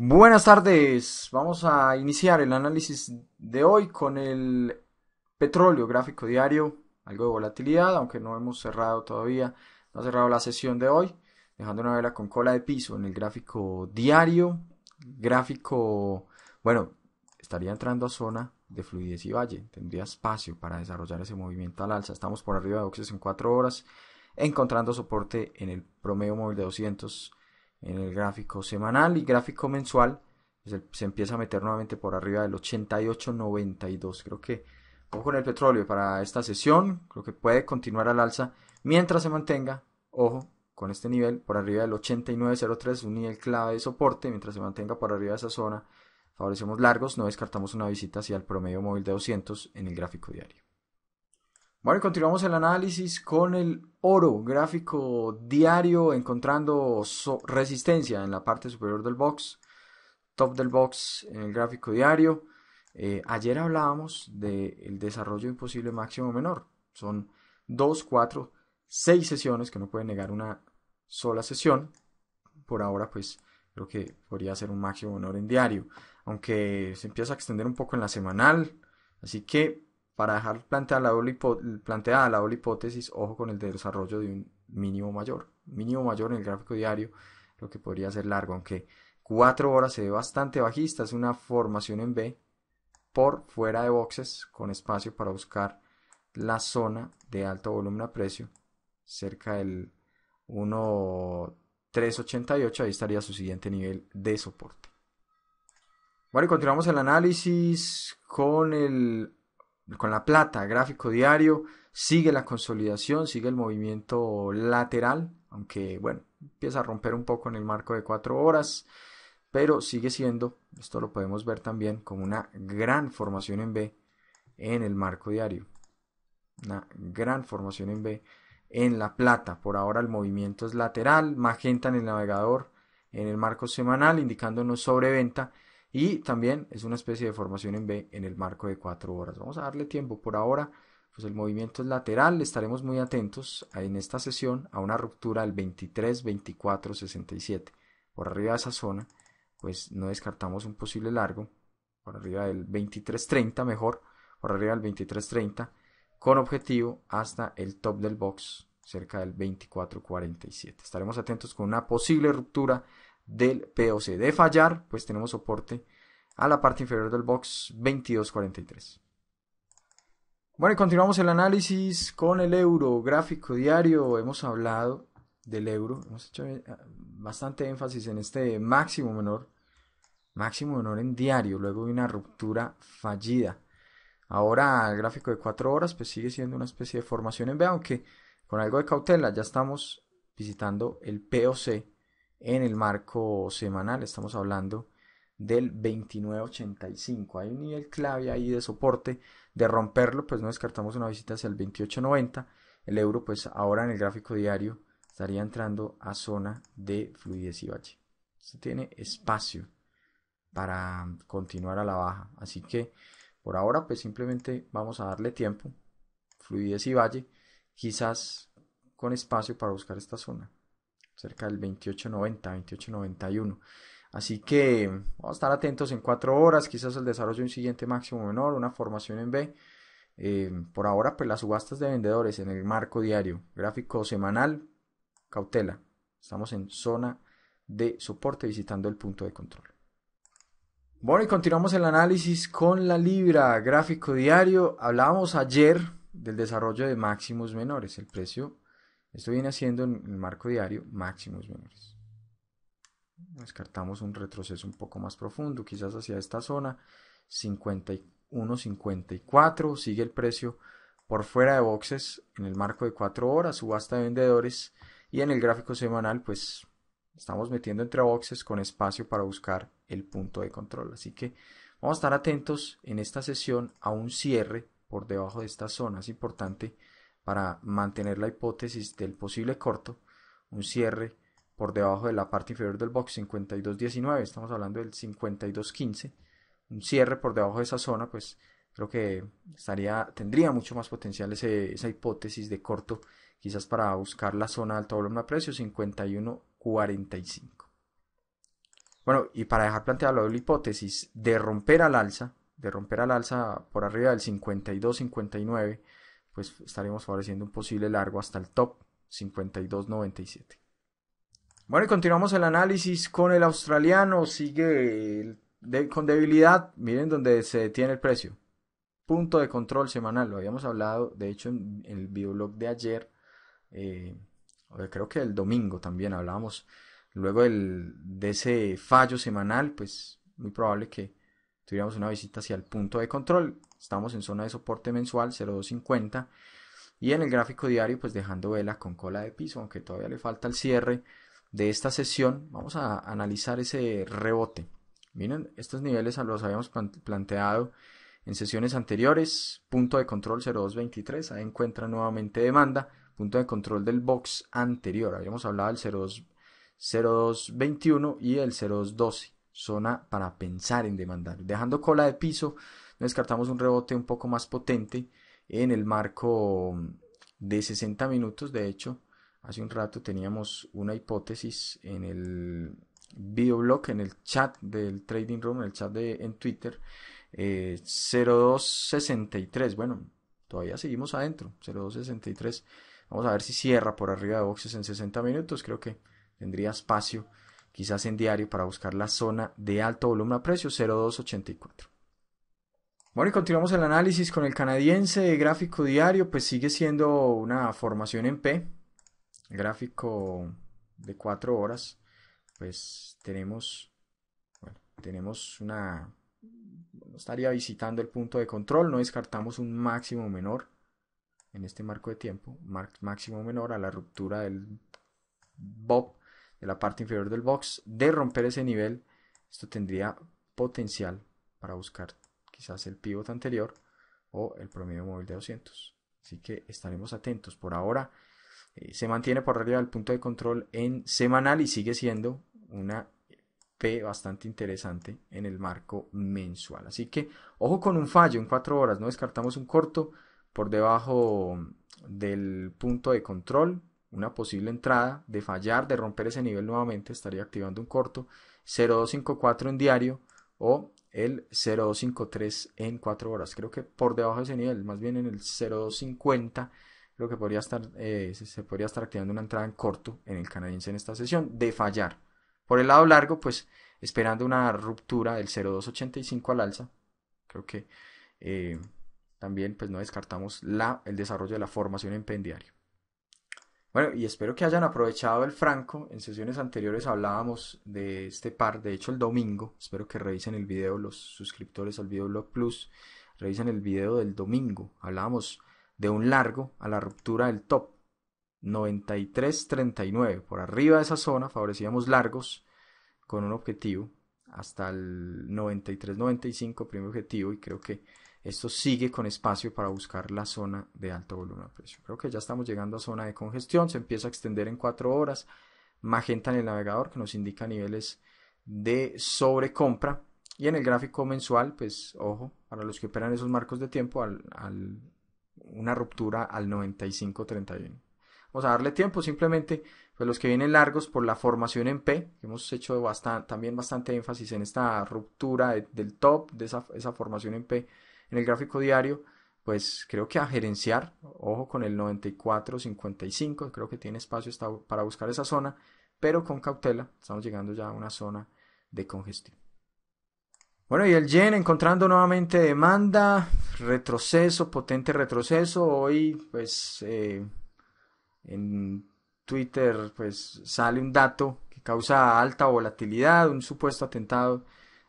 Buenas tardes, vamos a iniciar el análisis de hoy con el petróleo gráfico diario, algo de volatilidad, aunque no hemos cerrado todavía, no ha cerrado la sesión de hoy, dejando una vela con cola de piso en el gráfico diario, gráfico, bueno, estaría entrando a zona de fluidez y valle, tendría espacio para desarrollar ese movimiento al alza, estamos por arriba de boxes en 4 horas, encontrando soporte en el promedio móvil de 200 en el gráfico semanal y gráfico mensual pues, se empieza a meter nuevamente por arriba del 88.92. Creo que ojo con el petróleo para esta sesión, creo que puede continuar al alza mientras se mantenga, ojo con este nivel por arriba del 89.03, un nivel clave de soporte, mientras se mantenga por arriba de esa zona, favorecemos largos, no descartamos una visita hacia el promedio móvil de 200 en el gráfico diario. Bueno, continuamos el análisis con el oro, gráfico diario, encontrando resistencia en la parte superior del box, top del box en el gráfico diario. Eh, ayer hablábamos del desarrollo imposible máximo menor. Son dos, cuatro, seis sesiones que no pueden negar una sola sesión. Por ahora, pues creo que podría ser un máximo menor en diario, aunque se empieza a extender un poco en la semanal. Así que para dejar planteada la doble, hipótesis, ojo con el desarrollo de un mínimo mayor. Mínimo mayor en el gráfico diario, lo que podría ser largo, aunque 4 horas se ve bastante bajista, es una formación en B por fuera de boxes con espacio para buscar la zona de alto volumen a precio cerca del 1.388, ahí estaría su siguiente nivel de soporte. Bueno, y continuamos el análisis con el con la plata, gráfico diario, sigue la consolidación, sigue el movimiento lateral, aunque bueno, empieza a romper un poco en el marco de cuatro horas, pero sigue siendo, esto lo podemos ver también, como una gran formación en B en el marco diario. Una gran formación en B en la plata. Por ahora el movimiento es lateral, magenta en el navegador, en el marco semanal, indicándonos sobreventa y también es una especie de formación en B en el marco de 4 horas. Vamos a darle tiempo por ahora. Pues el movimiento es lateral, estaremos muy atentos en esta sesión a una ruptura del 23, 24, 67. Por arriba de esa zona, pues no descartamos un posible largo, por arriba del 23, 30 mejor, por arriba del 23, 30, con objetivo hasta el top del box, cerca del 24, 47. Estaremos atentos con una posible ruptura del POC. De fallar, pues tenemos soporte a la parte inferior del box 2243. Bueno, y continuamos el análisis con el euro gráfico diario. Hemos hablado del euro, hemos hecho eh, bastante énfasis en este máximo menor, máximo menor en diario, luego de una ruptura fallida. Ahora el gráfico de 4 horas pues sigue siendo una especie de formación en B, aunque con algo de cautela ya estamos visitando el POC en el marco semanal. Estamos hablando del 2985. Hay un nivel clave ahí de soporte. De romperlo, pues no descartamos una visita hacia el 2890. El euro, pues ahora en el gráfico diario estaría entrando a zona de fluidez y valle Se tiene espacio para continuar a la baja. Así que por ahora, pues simplemente vamos a darle tiempo, fluidez y valle, quizás con espacio para buscar esta zona cerca del 2890, 2891. Así que vamos a estar atentos en cuatro horas, quizás el desarrollo de un siguiente máximo menor, una formación en B. Eh, por ahora, pues las subastas de vendedores en el marco diario, gráfico semanal, cautela. Estamos en zona de soporte visitando el punto de control. Bueno, y continuamos el análisis con la libra, gráfico diario. Hablábamos ayer del desarrollo de máximos menores. El precio esto viene haciendo en el marco diario máximos menores. Descartamos un retroceso un poco más profundo, quizás hacia esta zona, 51.54, sigue el precio por fuera de boxes en el marco de 4 horas, subasta de vendedores y en el gráfico semanal pues estamos metiendo entre boxes con espacio para buscar el punto de control. Así que vamos a estar atentos en esta sesión a un cierre por debajo de esta zona. Es importante para mantener la hipótesis del posible corto, un cierre por debajo de la parte inferior del box 52.19, estamos hablando del 52.15, un cierre por debajo de esa zona, pues creo que estaría, tendría mucho más potencial esa hipótesis de corto, quizás para buscar la zona de alto volumen a precio 51.45. Bueno, y para dejar planteada la hipótesis de romper al alza, de romper al alza por arriba del 52.59, pues estaremos favoreciendo un posible largo hasta el top 52.97. Bueno, y continuamos el análisis con el australiano. Sigue con debilidad. Miren donde se detiene el precio. Punto de control semanal. Lo habíamos hablado, de hecho, en, el videoblog de ayer. Eh, creo que el domingo también hablábamos. Luego de ese fallo semanal, pues muy probable que tuviéramos una visita hacia el punto de control. Estamos en zona de soporte mensual 0,250 y en el gráfico diario pues dejando vela con cola de piso, aunque todavía le falta el cierre de esta sesión. Vamos a analizar ese rebote. Miren, estos niveles los habíamos planteado en sesiones anteriores, punto de control 0223, ahí encuentra nuevamente demanda, punto de control del box anterior, habíamos hablado del 0221 y el 0212 zona para pensar en demandar. Dejando cola de piso, descartamos un rebote un poco más potente en el marco de 60 minutos. De hecho, hace un rato teníamos una hipótesis en el videoblog, en el chat del Trading Room, en el chat de, en Twitter, 0263. Eh, bueno, todavía seguimos adentro, 0263. Vamos a ver si cierra por arriba de boxes en 60 minutos. Creo que tendría espacio quizás en diario para buscar la zona de alto volumen a precio 0,284. Bueno, y continuamos el análisis con el canadiense gráfico diario, pues sigue siendo una formación en P, gráfico de 4 horas, pues tenemos, bueno, tenemos una, estaría visitando el punto de control, no descartamos un máximo menor en este marco de tiempo, máximo menor a la ruptura del BOP de la parte inferior del box, de romper ese nivel, esto tendría potencial para buscar quizás el pivot anterior o el promedio móvil de 200. Así que estaremos atentos. Por ahora eh, se mantiene por arriba del punto de control en semanal y sigue siendo una P bastante interesante en el marco mensual. Así que ojo con un fallo en 4 horas, no descartamos un corto por debajo del punto de control una posible entrada, de fallar, de romper ese nivel nuevamente, estaría activando un corto, 0254 en diario o el 0253 en 4 horas. Creo que por debajo de ese nivel, más bien en el 0250, creo que podría estar, eh, se podría estar activando una entrada en corto en el canadiense en esta sesión, de fallar. Por el lado largo, pues esperando una ruptura del 0285 al alza, creo que eh, también pues no descartamos la, el desarrollo de la formación en pendiario. Bueno, y espero que hayan aprovechado el franco. En sesiones anteriores hablábamos de este par, de hecho el domingo. Espero que revisen el video los suscriptores al Videoblog Plus. Revisen el video del domingo. Hablábamos de un largo a la ruptura del top. 93.39. Por arriba de esa zona favorecíamos largos con un objetivo hasta el 93.95, primer objetivo, y creo que esto sigue con espacio para buscar la zona de alto volumen de precio. Creo que ya estamos llegando a zona de congestión, se empieza a extender en 4 horas. Magenta en el navegador que nos indica niveles de sobrecompra. Y en el gráfico mensual, pues ojo, para los que operan esos marcos de tiempo, al, una ruptura al 95.31. Vamos a darle tiempo simplemente, pues los que vienen largos por la formación en P, hemos hecho también bastante énfasis en esta ruptura del top, de esa formación en P en el gráfico diario, pues creo que a gerenciar, ojo con el 94.55, creo que tiene espacio para buscar esa zona, pero con cautela, estamos llegando ya a una zona de congestión. Bueno, y el yen encontrando nuevamente demanda, retroceso, potente retroceso. Hoy, pues, eh, en Twitter, pues, sale un dato que causa alta volatilidad, un supuesto atentado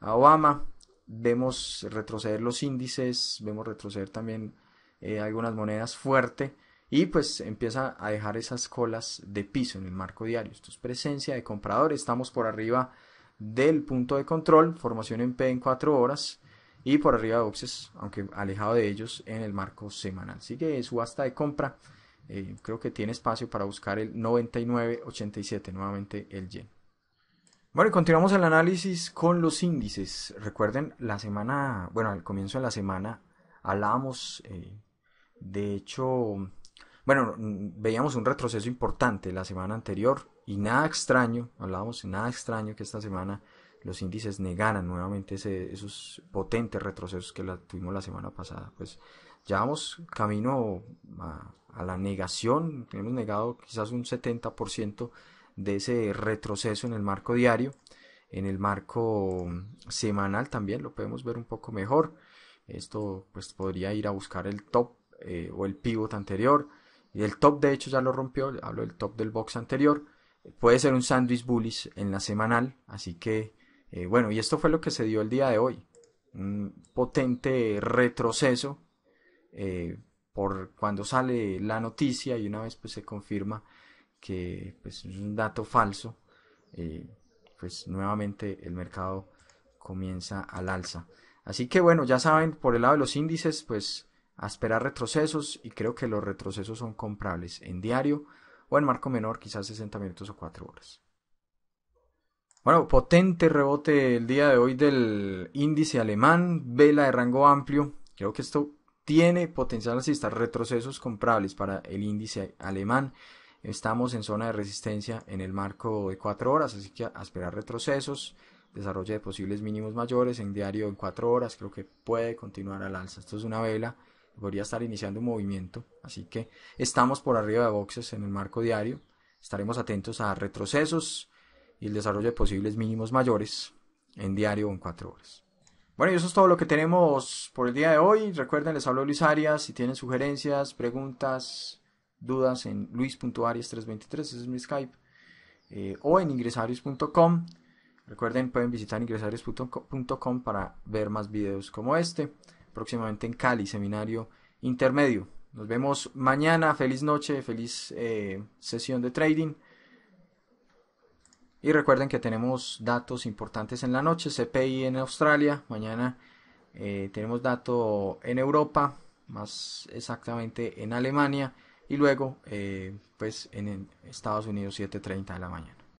a Obama vemos retroceder los índices, vemos retroceder también eh, algunas monedas fuerte y pues empieza a dejar esas colas de piso en el marco diario. Esto es presencia de comprador, estamos por arriba del punto de control, formación en P en 4 horas y por arriba de boxes, aunque alejado de ellos en el marco semanal. Sigue subasta de compra, eh, creo que tiene espacio para buscar el 99.87, nuevamente el yen. Bueno, y continuamos el análisis con los índices. Recuerden, la semana, bueno, al comienzo de la semana hablábamos, eh, de hecho, bueno, veíamos un retroceso importante la semana anterior y nada extraño, hablábamos, nada extraño que esta semana los índices negaran nuevamente esos potentes retrocesos que tuvimos la semana pasada. Pues ya vamos camino a, la negación, hemos negado quizás un 70% de ese retroceso en el marco diario, en el marco semanal también lo podemos ver un poco mejor. Esto pues podría ir a buscar el top eh, o el pivot anterior. Y el top de hecho ya lo rompió, hablo del top del box anterior. Puede ser un sandwich bullish en la semanal, así que eh, bueno, y esto fue lo que se dio el día de hoy. Un potente retroceso eh, por cuando sale la noticia y una vez pues se confirma que pues, es un dato falso, eh, pues nuevamente el mercado comienza al alza. Así que bueno, ya saben, por el lado de los índices, pues a esperar retrocesos y creo que los retrocesos son comprables en diario o en marco menor, quizás 60 minutos o 4 horas. Bueno, potente rebote el día de hoy del índice alemán, vela de rango amplio. Creo que esto tiene potencial están retrocesos comprables para el índice alemán. Estamos en zona de resistencia en el marco de 4 horas, así que a esperar retrocesos, desarrollo de posibles mínimos mayores en diario en 4 horas, creo que puede continuar al alza. Esto es una vela, podría estar iniciando un movimiento, así que estamos por arriba de boxes en el marco diario. Estaremos atentos a retrocesos y el desarrollo de posibles mínimos mayores en diario en 4 horas. Bueno, y eso es todo lo que tenemos por el día de hoy. Recuerden, les hablo Luis Arias. Si tienen sugerencias, preguntas, dudas en luis.arias323, ese es mi Skype, eh, o en ingresarios.com. Recuerden, pueden visitar ingresarios.com para ver más videos como este, próximamente en Cali, seminario intermedio. Nos vemos mañana, feliz noche, feliz eh, sesión de trading. Y recuerden que tenemos datos importantes en la noche, CPI en Australia, mañana eh, tenemos dato en Europa, más exactamente en Alemania y luego eh, pues en Estados Unidos 7.30 de la mañana.